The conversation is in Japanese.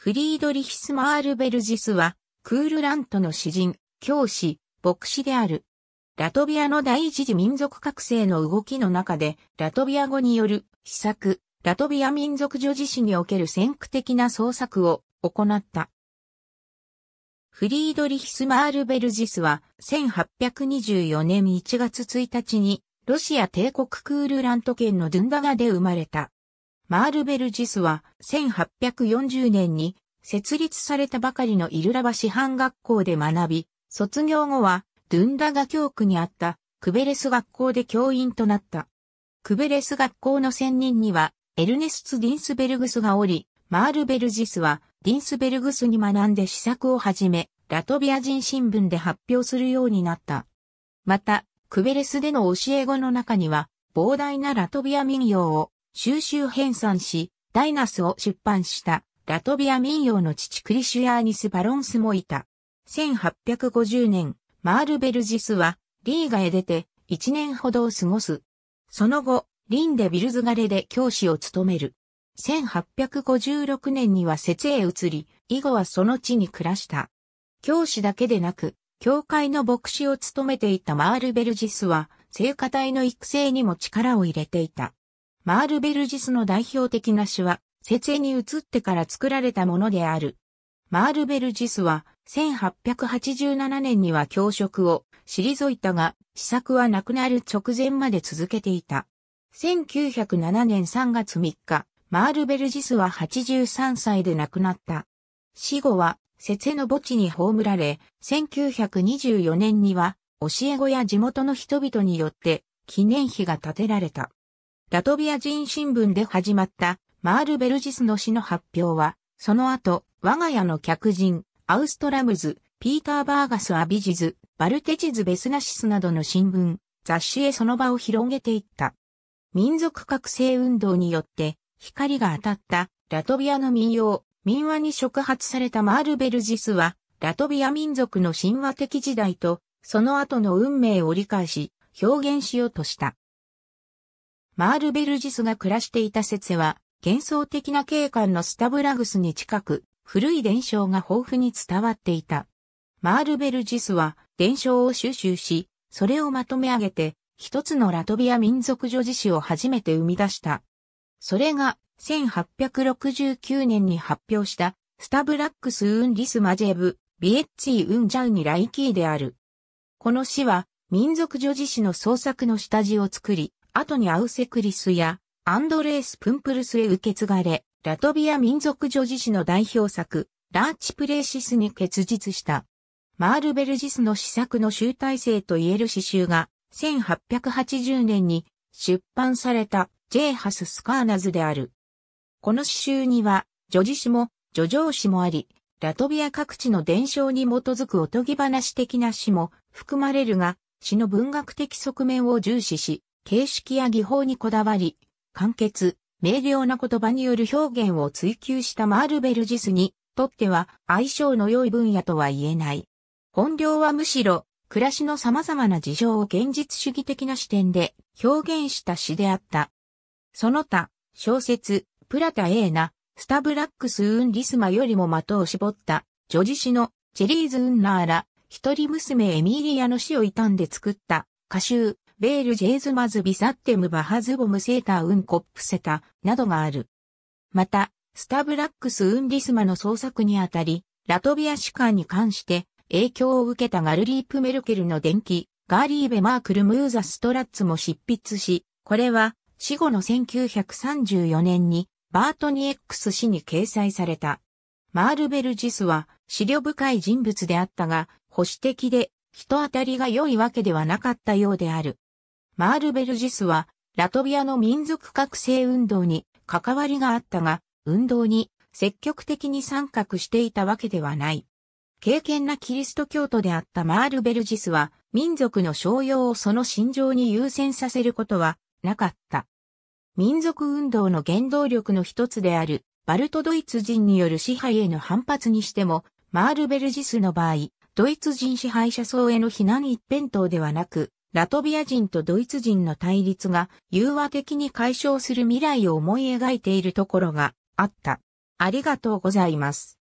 フリードリヒスマールベルジスは、クールラントの詩人、教師、牧師である。ラトビアの第一次民族覚醒の動きの中で、ラトビア語による、秘策、ラトビア民族女児史における先駆的な創作を行った。フリードリヒスマールベルジスは、1824年1月1日に、ロシア帝国クールラント県のドゥンダガで生まれた。マールベルジスは1840年に設立されたばかりのイルラバ師範学校で学び、卒業後はドゥンダガ教区にあったクベレス学校で教員となった。クベレス学校の専任にはエルネスツ・ディンスベルグスがおり、マールベルジスはディンスベルグスに学んで試作を始め、ラトビア人新聞で発表するようになった。また、クベレスでの教え子の中には、膨大なラトビア民謡を収集編纂し、ダイナスを出版したラトビア民謡の父クリシュアーニス・バロンスもいた。1850年、マールベルジスはリーガへ出て1年ほどを過ごす。その後、リンデ・ビルズガレで教師を務める。1856年には設へ移り、以後はその地に暮らした。教師だけでなく、教会の牧師を務めていたマールベルジスは、聖歌隊の育成にも力を入れていた。マールベルジスの代表的な詩は、節営に移ってから作られたものである。マールベルジスは、1887年には教職を退いたが、試作は亡くなる直前まで続けていた。1907年3月3日、マールベルジスは83歳で亡くなった。死後は、節の墓地に葬られ、1924年には、教え子や地元の人々によって、記念碑が建てられた。ラトビア人新聞で始まったマール・ベルジスの死の発表は、その後、我が家の客人、アウストラムズ、ピーター・バーガス・アビジズ、バルテチズ・ベスナシスなどの新聞、雑誌へその場を広げていった。民族覚醒運動によって、光が当たったラトビアの民謡、民話に触発されたマール・ベルジスは、ラトビア民族の神話的時代と、その後の運命を理解し、表現しようとした。マールベルジスが暮らしていた説は、幻想的な景観のスタブラグスに近く、古い伝承が豊富に伝わっていた。マールベルジスは伝承を収集し、それをまとめ上げて、一つのラトビア民族女子史を初めて生み出した。それが、1869年に発表した、スタブラックス・ウン・リス・マジェブ、ビエッツィ・ウン・ジャウニ・ライキーである。この詩は、民族女子史の創作の下地を作り、後にアウセクリスやアンドレース・プンプルスへ受け継がれ、ラトビア民族女児史の代表作、ラーチプレシスに結実した。マールベルジスの試作の集大成といえる詩集が、1880年に出版されたジェイハス・スカーナズである。この詩集には、女児詩も、女上詩もあり、ラトビア各地の伝承に基づくおとぎ話的な詩も含まれるが、詩の文学的側面を重視し、形式や技法にこだわり、簡潔、明瞭な言葉による表現を追求したマールベルジスにとっては相性の良い分野とは言えない。本領はむしろ、暮らしの様々な事情を現実主義的な視点で表現した詩であった。その他、小説、プラタエーナ、スタブラックス・ウン・リスマよりも的を絞った、女児詩のチェリーズ・ウンナーラ、一人娘エミリアの死を悼んで作った歌集、ベールジェイズマズビサッテムバハズボムセーターウンコップセタなどがある。また、スタブラックス・ウンリスマの創作にあたり、ラトビア主観に関して影響を受けたガルリープ・メルケルの伝記、ガーリーベ・マークル・ムーザ・ストラッツも執筆し、これは死後の1934年にバートニエックス氏に掲載された。マールベルジスは資料深い人物であったが、保守的で人当たりが良いわけではなかったようである。マールベルジスは、ラトビアの民族覚醒運動に関わりがあったが、運動に積極的に参画していたわけではない。敬虔なキリスト教徒であったマールベルジスは、民族の商用をその心情に優先させることはなかった。民族運動の原動力の一つである、バルトドイツ人による支配への反発にしても、マールベルジスの場合、ドイツ人支配者層への非難一辺倒ではなく、ラトビア人とドイツ人の対立が融和的に解消する未来を思い描いているところがあった。ありがとうございます。